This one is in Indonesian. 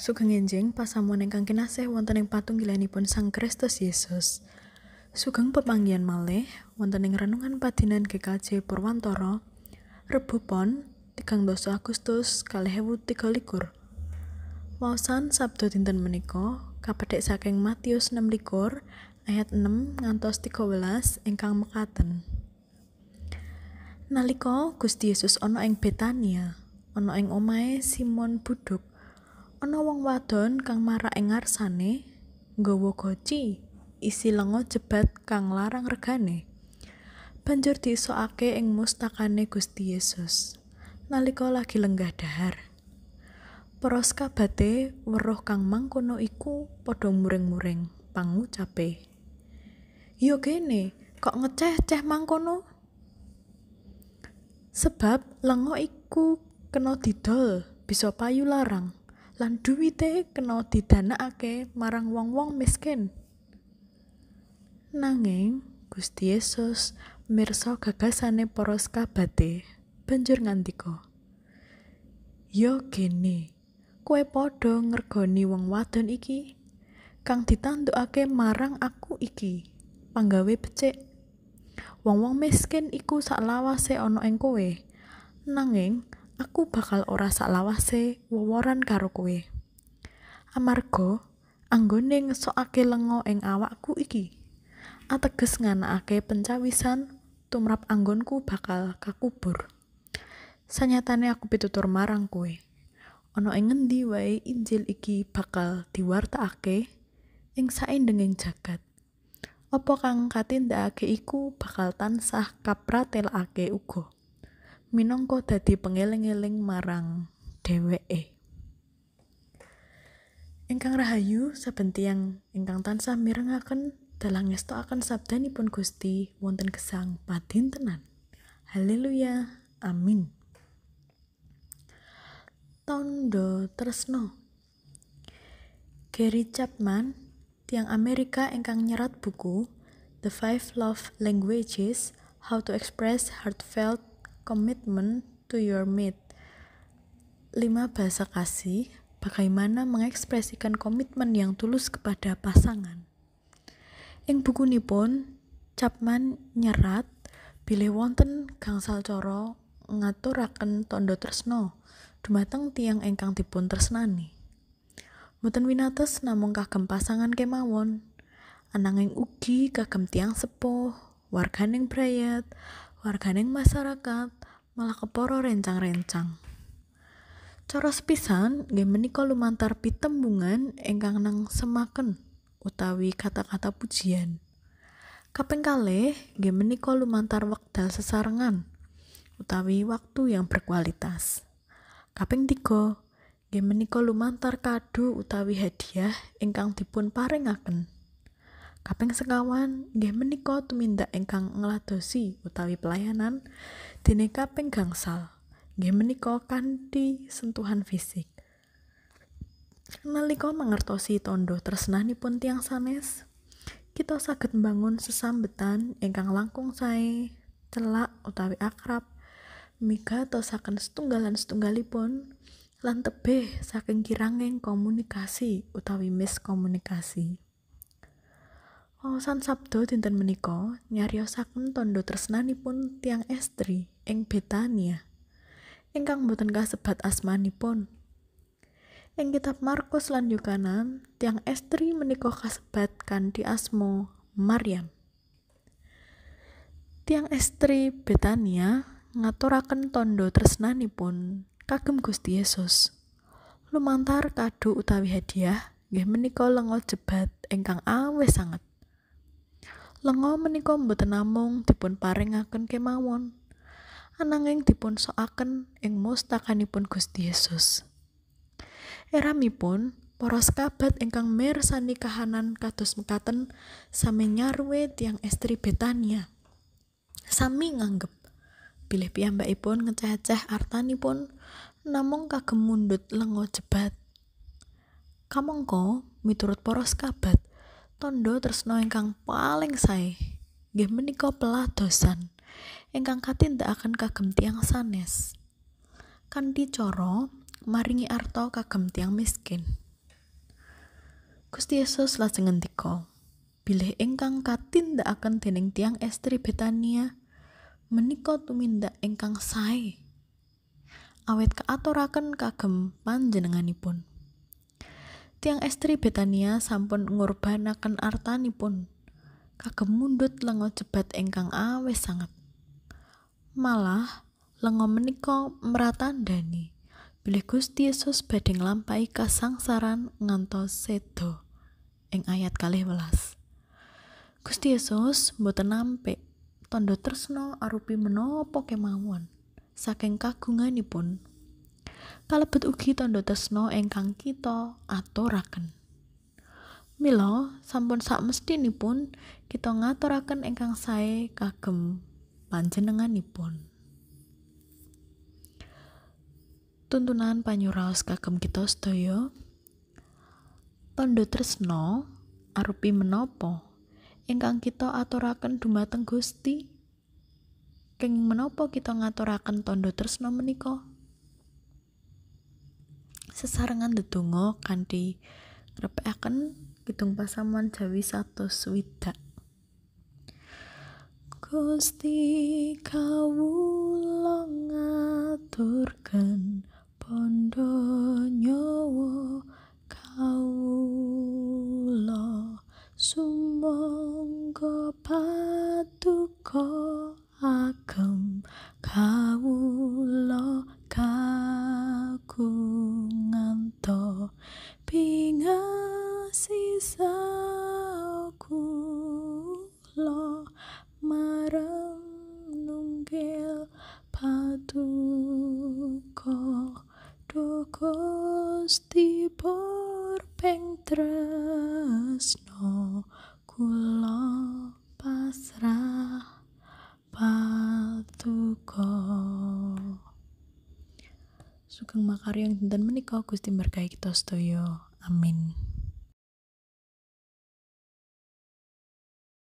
Sugeng enjing pasamuan ingkang kinasih wonten ing patung pun Sang Kristus Yesus. Sugeng pepanggian malih wonten ing renungan padinan GKJ Purwantoro Rebu pon 13 Agustus 2023. Wawasan Sabtu dinten menika kapedhek saking Matius 16 ayat 6 ngantos 13 ingkang mekaten. Nalika Gusti Yesus ana ing Betania, ana ing omahe Simon Buduk, ana wong wadon kang marak ing ngasane nggawa goci isi lenga jebat kang larang regane banjur disokake ing mustakane Gusti Yesus nalika lagi lenggah dahar Peros kabate weruh kang mangkono iku padha muring-muring pangucape Yo kene kok ngeceh-ceh mangkono Sebab lengo iku kena didol bisa payu larang lan duwite kena didanakake marang wong-wong miskin. Nanging Gusti Yesus mirsa gagasane para sekabate banjur ngantiko. Yo gene, kue padha ngergoni wong wadon iki kang ditandukake marang aku iki panggawe becik wong-wong miskin iku saklawase ana ing kowe nanging aku bakal ora salawase woworan karo kowe. Amarga anggone ngesokake lengo ing awakku iki. Ateges nganakake pencawisan tumrap anggonku bakal kakubur. Sanyatane aku pitutur marang kowe. Ana ing ngendi wae Injil iki bakal diwartakake ing saindenging jagat. Apa kang katindakake iku bakal tansah kapratelake uga. minangka dadi pengeling-eling marang dheweke. Ingkang rahayu saben tiyang ingkang tansah mirengaken dalang sabda sabdanipun Gusti wonten gesang tenan. Haleluya. Amin. Tondo Tresno Gary Chapman, tiang Amerika engkang nyerat buku The Five Love Languages: How to Express Heartfelt commitment to your mate. 5 bahasa kasih, bagaimana mengekspresikan komitmen yang tulus kepada pasangan. Yang buku pun, Chapman nyerat bila wonten gangsal coro ngaturaken tondo tresno dumateng tiang engkang dipun tresnani. Mutan winates namung kagem pasangan kemawon, ananging ugi kagem tiang sepuh, warganing brayat, warganing masyarakat, malah keporo rencang-rencang. Coros pisan, game menikah lumantar pitembungan engkang nang semaken utawi kata-kata pujian. Kapeng kale, game menikah lumantar wakdal sesarengan utawi waktu yang berkualitas. Kapeng tiga, game menikah lumantar kado utawi hadiah engkang dipun parengaken segawan, sekawan nggih menika tumindak engkang ngladosi utawi pelayanan dene kapeng gangsal nggih menika kanthi sentuhan fisik. Nalika mengertosi tondo pun tiang sanes, kita saged membangun sesambetan engkang langkung sae celak utawi akrab mika tosakan setunggalan setunggalipun lan tebih saking kirangeng komunikasi utawi miskomunikasi. Wawasan sabdo dinten menika nyariosaken tondo pun tiang estri ing Betania ingkang boten kasebat asmanipun. Ing kitab Markus lan Yukanan, tiang estri menika kasebat kanthi asmo Maryam. Tiang estri Betania ngaturaken tondo pun kagem Gusti Yesus. Lumantar kado utawi hadiah nggih menika lengol jebat ingkang awe sangat. lenga menika mboten namung dipunparingaken kemawon ananging dipunsoaken ing mustakanipun Gusti Yesus eramipun para sekabat ingkang mersani kahanan kados mekaten sami nyarwe tiang estri Betania sami nganggep pilih piyambakipun ngececeh artanipun namung kagem mundut lenga jebat kamangka miturut para sekabat Tondo tresno ingkang paling sae dosan Engkang katin tak akan kagem tiang sanes. Kan dicoro maringi arto kagem tiang miskin. Gusti Yesus lajeng engkang katin tak akan dening tiang estri Betania Meniko tuminda engkang sae." Awet kaaturaken kagem panjenenganipun. Tiang estri Betania sampun ngorbanaken artanipun. Kagem mundut lengo jebat ingkang awis sangat. Malah lengo menika mratandani bilih Gusti Yesus badhe nglampahi kasangsaran ngantos sedo. Ing ayat kali welas. Gusti Yesus mboten Tondo tandha tresna arupi menapa kemawon saking kagunganipun kalebet ugi tandha tresna ingkang kita aturaken. Mila sampun sak sakmestinipun kita ngaturaken engkang sae kagem panjenenganipun. Tuntunan panyuraos kagem kita sedaya Tondo tresno arupi menopo. ingkang kita aturaken dumateng Gusti Keng menopo kita ngaturaken tondo tresno meniko sesarengan ndedonga kanthi ngrepekaken gedung Pasaman Jawi 160 Gusti kawula ngaturaken pondo nyawa kawula sumangga patuko ageng kawula Gusti borpeng tresno Kulo pasrah patuko Sugeng yang dinten menika Gusti berkahi kita sedaya amin